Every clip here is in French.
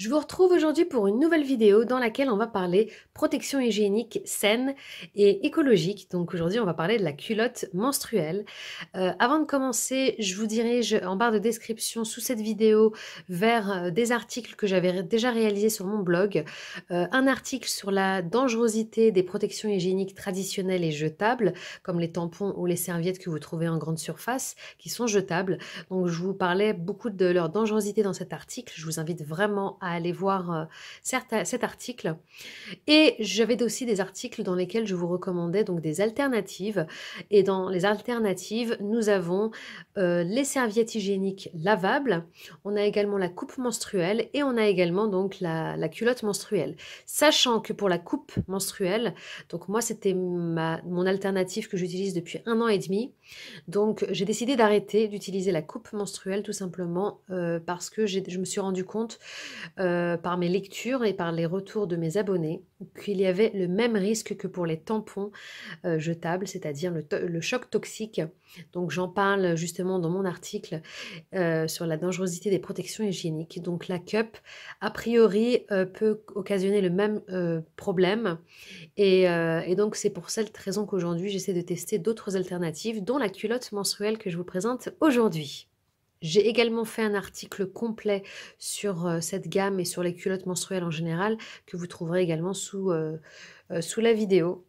Je vous retrouve aujourd'hui pour une nouvelle vidéo dans laquelle on va parler protection hygiénique saine et écologique. Donc aujourd'hui, on va parler de la culotte menstruelle. Euh, avant de commencer, je vous dirige en barre de description sous cette vidéo vers euh, des articles que j'avais déjà réalisés sur mon blog. Euh, un article sur la dangerosité des protections hygiéniques traditionnelles et jetables, comme les tampons ou les serviettes que vous trouvez en grande surface, qui sont jetables. Donc je vous parlais beaucoup de leur dangerosité dans cet article. Je vous invite vraiment à aller voir euh, cet article. Et j'avais aussi des articles dans lesquels je vous recommandais donc des alternatives. Et dans les alternatives, nous avons euh, les serviettes hygiéniques lavables, on a également la coupe menstruelle et on a également donc la, culotte menstruelle. Sachant que pour la coupe menstruelle, donc moi c'était mon alternative que j'utilise depuis un an et demi, donc j'ai décidé d'arrêter d'utiliser la coupe menstruelle tout simplement euh, parce que je me suis rendu compte euh, par mes lectures et par les retours de mes abonnés qu'il y avait le même risque que pour les tampons euh, jetables, c'est-à-dire le, choc toxique. Donc j'en parle justement dans mon article euh, sur la dangerosité des protections hygiéniques. Donc la cup, a priori, peut occasionner le même problème. Et, et donc c'est pour cette raison qu'aujourd'hui j'essaie de tester d'autres alternatives, dont la culotte menstruelle que je vous présente aujourd'hui. J'ai également fait un article complet sur euh, cette gamme et sur les culottes menstruelles en général que vous trouverez également sous, euh, euh, sous la vidéo.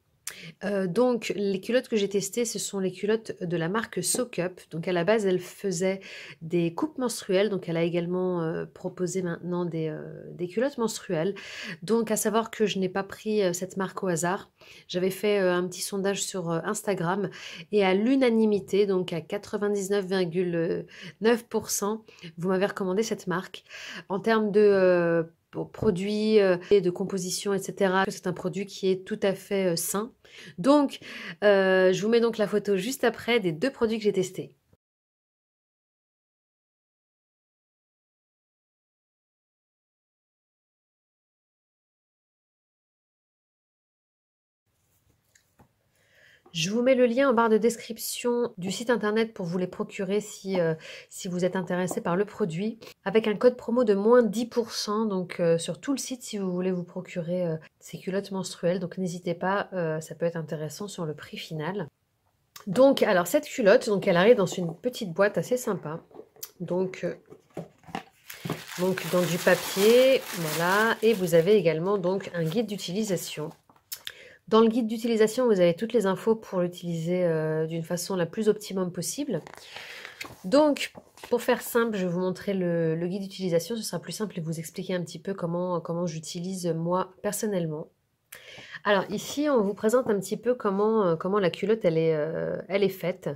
Euh, donc les culottes que j'ai testées, ce sont les culottes de la marque Socup Donc à la base, elle faisait des coupes menstruelles. Donc elle a également euh, proposé maintenant des, euh, des, culottes menstruelles. Donc à savoir que je n'ai pas pris cette marque au hasard. J'avais fait un petit sondage sur Instagram et à l'unanimité, donc à 99,9%, vous m'avez recommandé cette marque. En termes de pour produits euh, de composition, etc. C'est un produit qui est tout à fait euh, sain. Donc, euh, je vous mets donc la photo juste après des deux produits que j'ai testés. Je vous mets le lien en barre de description du site internet pour vous les procurer si, euh, vous êtes intéressé par le produit, avec un code promo de moins 10%, donc euh, sur tout le site si vous voulez vous procurer euh, ces culottes menstruelles. Donc n'hésitez pas, ça peut être intéressant sur le prix final. Donc alors cette culotte, donc elle arrive dans une petite boîte assez sympa. Donc, donc dans du papier, voilà, et vous avez également donc un guide d'utilisation dans le guide d'utilisation, vous avez toutes les infos pour l'utiliser euh, d'une façon la plus optimum possible. Donc, pour faire simple, je vais vous montrer le, guide d'utilisation. Ce sera plus simple et vous expliquer un petit peu comment, comment j'utilise moi personnellement. Alors ici, on vous présente un petit peu comment, euh, comment la culotte elle est, euh, elle est faite.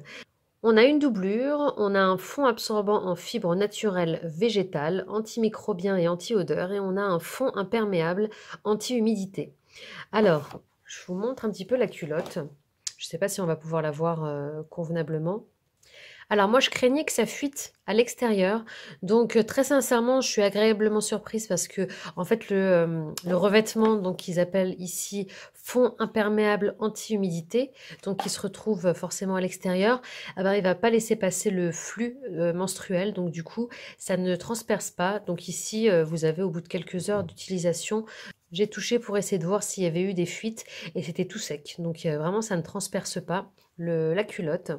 On a une doublure, on a un fond absorbant en fibres naturelles végétales, antimicrobien et anti-odeur, et on a un fond imperméable anti-humidité. Alors, je vous montre un petit peu la culotte. Je ne sais pas si on va pouvoir la voir euh, convenablement. Alors moi, je craignais que ça fuite à l'extérieur. Donc euh, très sincèrement, je suis agréablement surprise parce que en fait euh, le, revêtement, donc qu'ils appellent ici fond imperméable anti-humidité, donc qui se retrouve forcément à l'extérieur, eh ben, il ne va pas laisser passer le flux euh, menstruel. Donc du coup, ça ne transperce pas. Donc ici, vous avez au bout de quelques heures d'utilisation j'ai touché pour essayer de voir s'il y avait eu des fuites et c'était tout sec. Donc vraiment, ça ne transperce pas la culotte.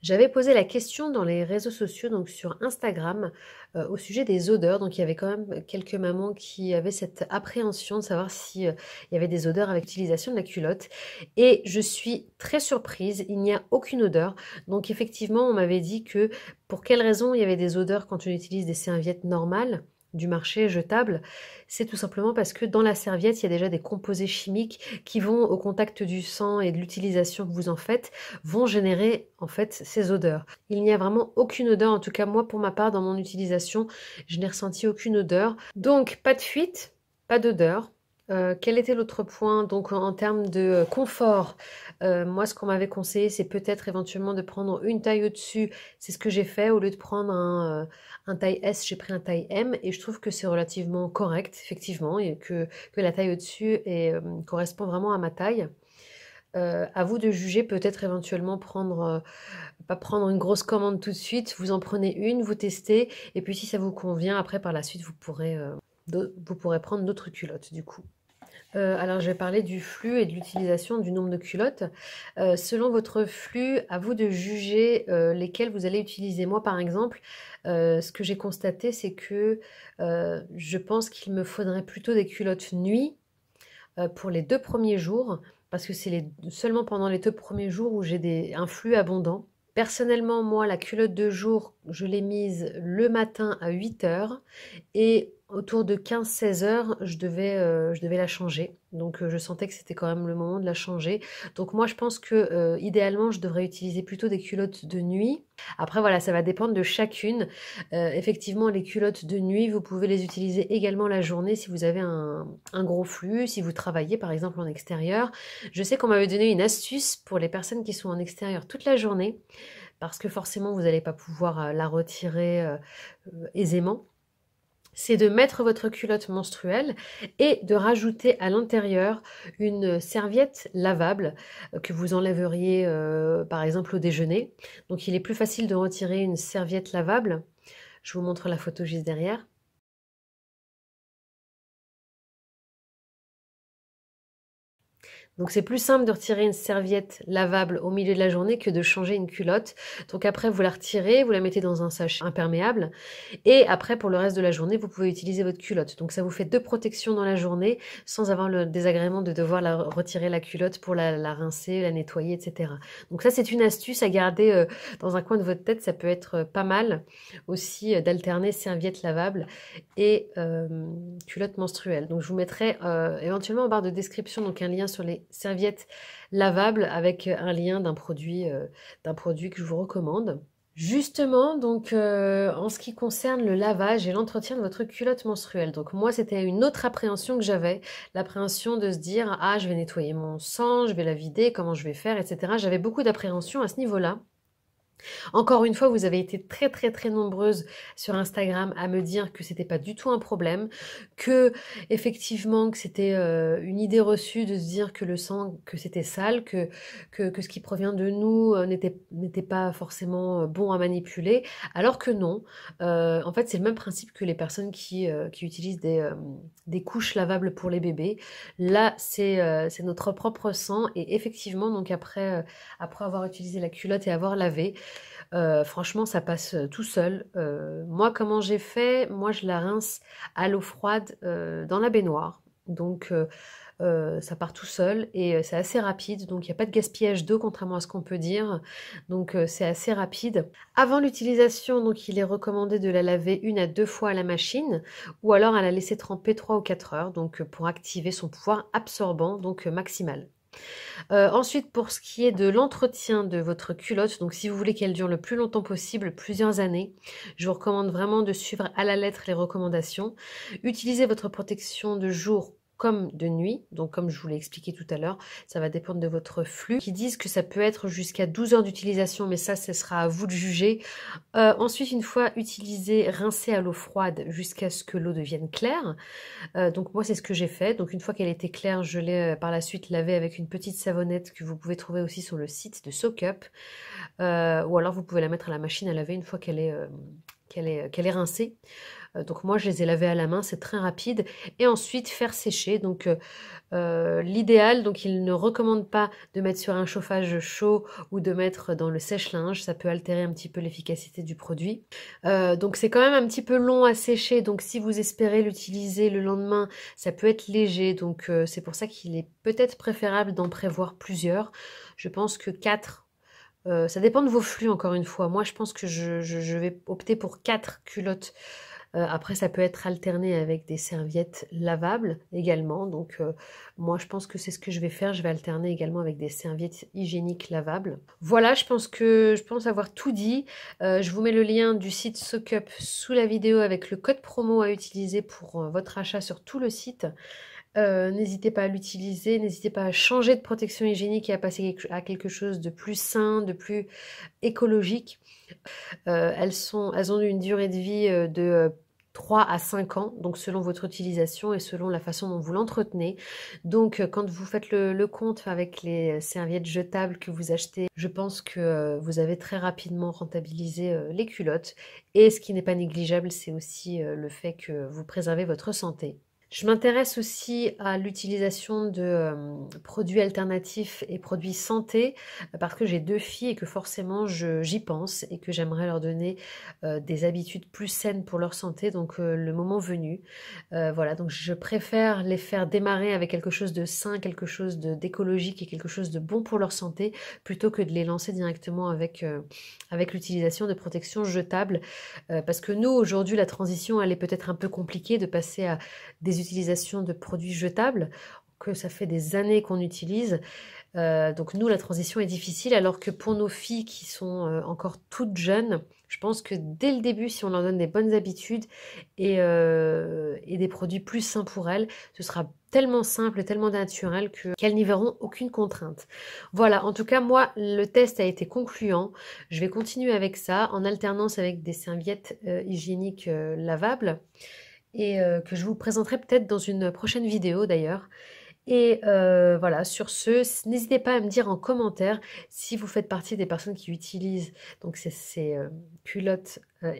J'avais posé la question dans les réseaux sociaux, donc sur Instagram, euh, au sujet des odeurs. Donc il y avait quand même quelques mamans qui avaient cette appréhension de savoir s'il euh, y avait des odeurs avec l'utilisation de la culotte. Et je suis très surprise, il n'y a aucune odeur. Donc effectivement, on m'avait dit que pour quelles raisons il y avait des odeurs quand on utilise des serviettes normales du marché jetable, c'est tout simplement parce que dans la serviette, il y a déjà des composés chimiques qui vont au contact du sang et de l'utilisation que vous en faites, vont générer en fait ces odeurs. Il n'y a vraiment aucune odeur, en tout cas moi pour ma part dans mon utilisation, je n'ai ressenti aucune odeur. Donc pas de fuite, pas d'odeur, euh, quel était l'autre point Donc, en termes de euh, confort, euh, moi, ce qu'on m'avait conseillé, c'est peut-être éventuellement de prendre une taille au-dessus. C'est ce que j'ai fait. Au lieu de prendre un, taille S, j'ai pris un taille M. Et je trouve que c'est relativement correct, effectivement, et que, la taille au-dessus correspond vraiment à ma taille. à vous de juger, peut-être éventuellement prendre, pas prendre une grosse commande tout de suite, vous en prenez une, vous testez, et puis si ça vous convient, après par la suite vous pourrez, vous pourrez prendre d'autres culottes du coup. Euh, alors, je vais parler du flux et de l'utilisation du nombre de culottes. Euh, selon votre flux, à vous de juger euh, lesquels lesquelles vous allez utiliser. Moi, par exemple, ce que j'ai constaté, c'est que je pense qu'il me faudrait plutôt des culottes nuit pour les deux premiers jours, parce que c'est seulement pendant les deux premiers jours où j'ai un flux abondant. Personnellement, moi, la culotte de jour, je l'ai mise le matin à 8h et autour de 15-16 heures, je devais, euh, je devais la changer. Donc euh, je sentais que c'était quand même le moment de la changer. Donc moi je pense que euh, idéalement je devrais utiliser plutôt des culottes de nuit. Après voilà, ça va dépendre de chacune. effectivement les culottes de nuit, vous pouvez les utiliser également la journée si vous avez un gros flux, si vous travaillez par exemple en extérieur. Je sais qu'on m'avait donné une astuce pour les personnes qui sont en extérieur toute la journée parce que forcément vous n'allez pas pouvoir la retirer aisément c'est de mettre votre culotte menstruelle et de rajouter à l'intérieur une serviette lavable euh, que vous enlèveriez euh, par exemple au déjeuner. Donc il est plus facile de retirer une serviette lavable. Je vous montre la photo juste derrière. Donc c'est plus simple de retirer une serviette lavable au milieu de la journée que de changer une culotte. Donc après, vous la retirez, vous la mettez dans un sachet imperméable. Et après, pour le reste de la journée, vous pouvez utiliser votre culotte. Donc ça vous fait deux protections dans la journée sans avoir le désagrément de devoir la retirer la culotte pour la, rincer, la nettoyer, etc. Donc ça, c'est une astuce à garder euh, dans un coin de votre tête. Ça peut être euh, pas mal aussi euh, d'alterner serviette lavable et culotte menstruelle. Donc je vous mettrai éventuellement en barre de description donc un lien sur les serviette lavable avec un lien d'un produit, euh, d'un produit que je vous recommande. Justement, donc euh, en ce qui concerne le lavage et l'entretien de votre culotte menstruelle, donc moi c'était une autre appréhension que j'avais, l'appréhension de se dire ah je vais nettoyer mon sang, je vais la vider, comment je vais faire, etc. J'avais beaucoup d'appréhension à ce niveau-là. Encore une fois, vous avez été très très très nombreuses sur Instagram à me dire que c'était pas du tout un problème, que effectivement que c'était euh, une idée reçue de se dire que le sang que c'était sale, que, que, ce qui provient de nous euh, n'était n'était pas forcément euh, bon à manipuler, alors que non. en fait, c'est le même principe que les personnes qui, qui utilisent des, des couches lavables pour les bébés. Là, c'est c'est notre propre sang et effectivement donc après après avoir utilisé la culotte et avoir lavé euh, franchement, ça passe euh, tout seul. Euh, moi, comment j'ai fait Moi, je la rince à l'eau froide dans la baignoire. Donc, ça part tout seul et c'est assez rapide. Donc, il n'y a pas de gaspillage d'eau, contrairement à ce qu'on peut dire. Donc, c'est assez rapide. Avant l'utilisation, donc, il est recommandé de la laver une à deux fois à la machine ou alors à la laisser tremper trois ou quatre heures donc, pour activer son pouvoir absorbant donc maximal. Euh, ensuite, pour ce qui est de l'entretien de votre culotte, donc si vous voulez qu'elle dure le plus longtemps possible, plusieurs années, je vous recommande vraiment de suivre à la lettre les recommandations. Utilisez votre protection de jour comme de nuit. Donc comme je vous l'ai expliqué tout à l'heure, ça va dépendre de votre flux. Qui disent que ça peut être jusqu'à 12 heures d'utilisation, mais ça, ce sera à vous de juger. Euh, ensuite, une fois utilisé, rincez à l'eau froide jusqu'à ce que l'eau devienne claire. Euh, donc moi, c'est ce que j'ai fait. Donc une fois qu'elle était claire, je l'ai euh, par la suite lavée avec une petite savonnette que vous pouvez trouver aussi sur le site de Up. ou alors vous pouvez la mettre à la machine à laver une fois qu'elle est qu'elle est rincée. Euh, donc moi, je les ai lavés à la main, c'est très rapide. Et ensuite, faire sécher. Donc euh, euh, l'idéal, donc il ne recommande pas de mettre sur un chauffage chaud ou de mettre dans le sèche-linge. Ça peut altérer un petit peu l'efficacité du produit. donc c'est quand même un petit peu long à sécher. Donc si vous espérez l'utiliser le lendemain, ça peut être léger. Donc c'est pour ça qu'il est peut-être préférable d'en prévoir plusieurs. Je pense que quatre, ça dépend de vos flux, encore une fois. Moi, je pense que je, je vais opter pour 4 culottes euh, après, ça peut être alterné avec des serviettes lavables également. Donc, euh, moi, je pense que c'est ce que je vais faire. Je vais alterner également avec des serviettes hygiéniques lavables. Voilà, je pense que je pense avoir tout dit. Euh, je vous mets le lien du site Socup sous la vidéo avec le code promo à utiliser pour votre achat sur tout le site. Euh, n'hésitez pas à l'utiliser, n'hésitez pas à changer de protection hygiénique et à passer à quelque chose de plus sain, de plus écologique. Euh, elles, ont une durée de vie euh, de 3 à 5 ans, donc selon votre utilisation et selon la façon dont vous l'entretenez. Donc quand vous faites le, compte avec les serviettes jetables que vous achetez, je pense que vous avez très rapidement rentabilisé les culottes. Et ce qui n'est pas négligeable, c'est aussi le fait que vous préservez votre santé. Je m'intéresse aussi à l'utilisation de euh, produits alternatifs et produits santé euh, parce que j'ai deux filles et que forcément j'y pense et que j'aimerais leur donner euh, des habitudes plus saines pour leur santé, donc le moment venu. voilà, donc je préfère les faire démarrer avec quelque chose de sain, quelque chose d'écologique et quelque chose de bon pour leur santé plutôt que de les lancer directement avec, avec l'utilisation de protections jetables parce que nous, aujourd'hui, la transition, elle est peut-être un peu compliquée de passer à des utilisation de produits jetables que ça fait des années qu'on utilise. Euh, donc nous, la transition est difficile, alors que pour nos filles qui sont euh, encore toutes jeunes, je pense que dès le début, si on leur donne des bonnes habitudes et, euh, et des produits plus sains pour elles, ce sera tellement simple, tellement naturel qu'elles n'y verront aucune contrainte. Voilà, en tout cas moi le test a été concluant. Je vais continuer avec ça en alternance avec des serviettes hygiéniques lavables et euh, que je vous présenterai peut-être dans une prochaine vidéo d'ailleurs. Et euh, voilà, sur ce, n'hésitez pas à me dire en commentaire si vous faites partie des personnes qui utilisent donc ces, euh, culottes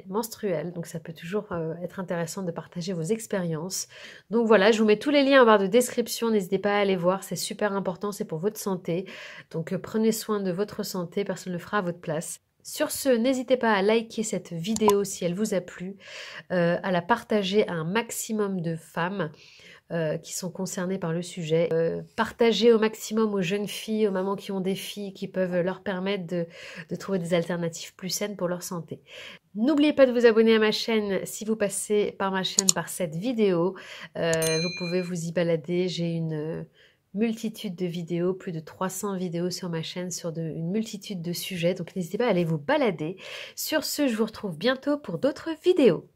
menstruelles. Donc ça peut toujours être intéressant de partager vos expériences. Donc voilà, je vous mets tous les liens en barre de description. N'hésitez pas à aller voir, c'est super important, c'est pour votre santé. Donc prenez soin de votre santé, personne ne le fera à votre place. Sur ce, n'hésitez pas à liker cette vidéo si elle vous a plu, euh, à la partager à un maximum de femmes euh, qui sont concernées par le sujet. Euh, partagez au maximum aux jeunes filles, aux mamans qui ont des filles, qui peuvent leur permettre de trouver des alternatives plus saines pour leur santé. N'oubliez pas de vous abonner à ma chaîne si vous passez par ma chaîne, par cette vidéo. vous pouvez vous y balader, j'ai une multitude de vidéos, plus de 300 vidéos sur ma chaîne sur une multitude de sujets. Donc n'hésitez pas à aller vous balader. Sur ce, je vous retrouve bientôt pour d'autres vidéos.